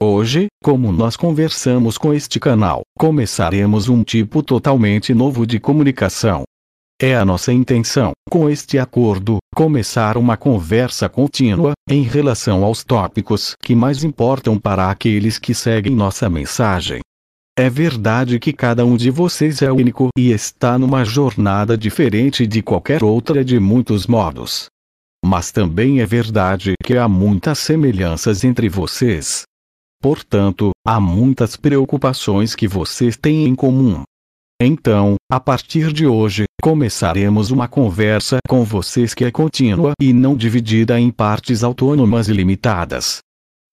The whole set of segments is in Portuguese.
Hoje, como nós conversamos com este canal, começaremos um tipo totalmente novo de comunicação. É a nossa intenção, com este acordo, começar uma conversa contínua em relação aos tópicos que mais importam para aqueles que seguem nossa mensagem. É verdade que cada um de vocês é único e está numa jornada diferente de qualquer outra de muitos modos. Mas também é verdade que há muitas semelhanças entre vocês, Portanto, há muitas preocupações que vocês têm em comum. Então, a partir de hoje, começaremos uma conversa com vocês que é contínua e não dividida em partes autônomas e limitadas.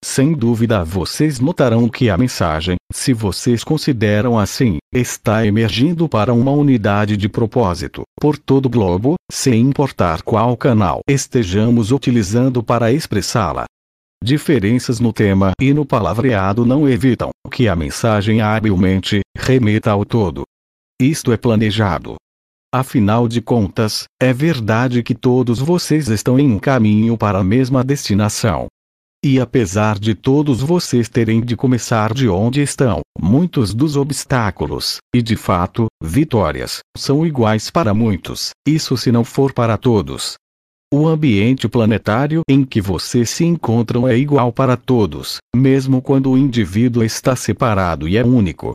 Sem dúvida vocês notarão que a mensagem, se vocês consideram assim, está emergindo para uma unidade de propósito, por todo o globo, sem importar qual canal estejamos utilizando para expressá-la. Diferenças no tema e no palavreado não evitam que a mensagem habilmente remeta ao todo. Isto é planejado. Afinal de contas, é verdade que todos vocês estão em um caminho para a mesma destinação. E apesar de todos vocês terem de começar de onde estão, muitos dos obstáculos, e de fato, vitórias, são iguais para muitos, isso se não for para todos, o ambiente planetário em que vocês se encontram é igual para todos, mesmo quando o indivíduo está separado e é único.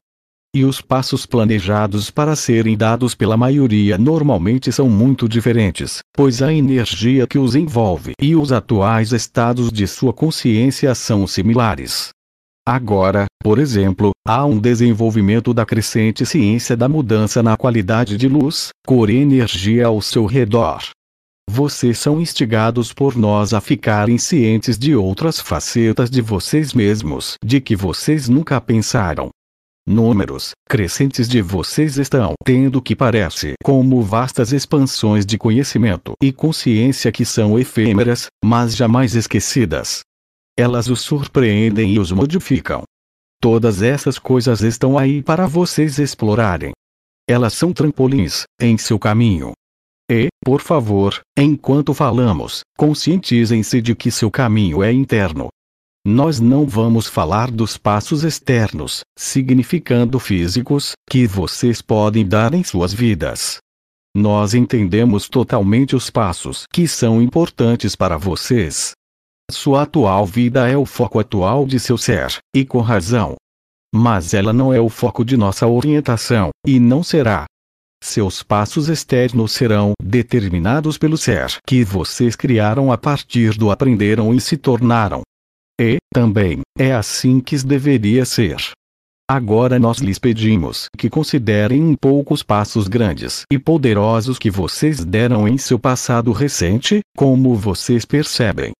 E os passos planejados para serem dados pela maioria normalmente são muito diferentes, pois a energia que os envolve e os atuais estados de sua consciência são similares. Agora, por exemplo, há um desenvolvimento da crescente ciência da mudança na qualidade de luz, cor e energia ao seu redor vocês são instigados por nós a ficarem cientes de outras facetas de vocês mesmos, de que vocês nunca pensaram. Números crescentes de vocês estão tendo o que parece como vastas expansões de conhecimento e consciência que são efêmeras, mas jamais esquecidas. Elas os surpreendem e os modificam. Todas essas coisas estão aí para vocês explorarem. Elas são trampolins em seu caminho e, por favor, enquanto falamos, conscientizem-se de que seu caminho é interno. Nós não vamos falar dos passos externos, significando físicos, que vocês podem dar em suas vidas. Nós entendemos totalmente os passos que são importantes para vocês. Sua atual vida é o foco atual de seu ser, e com razão. Mas ela não é o foco de nossa orientação, e não será. Seus passos externos serão determinados pelo ser que vocês criaram a partir do aprenderam e se tornaram. E, também, é assim que deveria ser. Agora nós lhes pedimos que considerem um pouco os passos grandes e poderosos que vocês deram em seu passado recente, como vocês percebem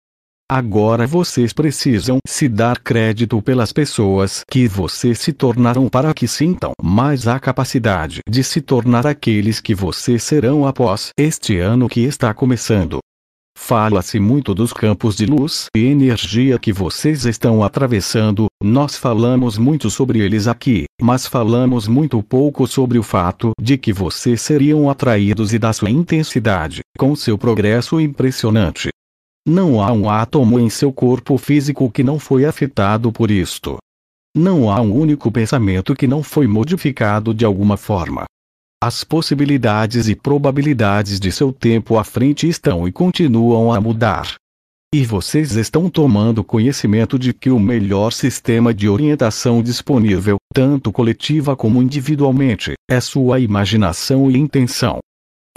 Agora vocês precisam se dar crédito pelas pessoas que vocês se tornaram para que sintam mais a capacidade de se tornar aqueles que vocês serão após este ano que está começando. Fala-se muito dos campos de luz e energia que vocês estão atravessando, nós falamos muito sobre eles aqui, mas falamos muito pouco sobre o fato de que vocês seriam atraídos e da sua intensidade, com seu progresso impressionante não há um átomo em seu corpo físico que não foi afetado por isto. Não há um único pensamento que não foi modificado de alguma forma. As possibilidades e probabilidades de seu tempo à frente estão e continuam a mudar. E vocês estão tomando conhecimento de que o melhor sistema de orientação disponível, tanto coletiva como individualmente, é sua imaginação e intenção.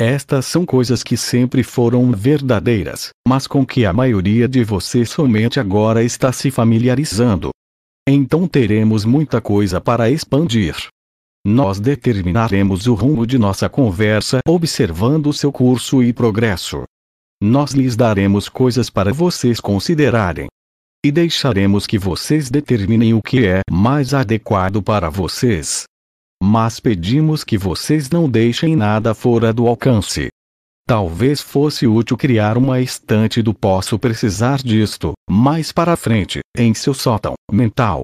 Estas são coisas que sempre foram verdadeiras, mas com que a maioria de vocês somente agora está se familiarizando. Então teremos muita coisa para expandir. Nós determinaremos o rumo de nossa conversa observando seu curso e progresso. Nós lhes daremos coisas para vocês considerarem. E deixaremos que vocês determinem o que é mais adequado para vocês mas pedimos que vocês não deixem nada fora do alcance. Talvez fosse útil criar uma estante do posso precisar disto, mais para frente, em seu sótão mental.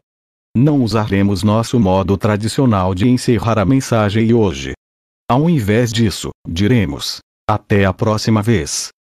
Não usaremos nosso modo tradicional de encerrar a mensagem hoje. Ao invés disso, diremos: Até a próxima vez.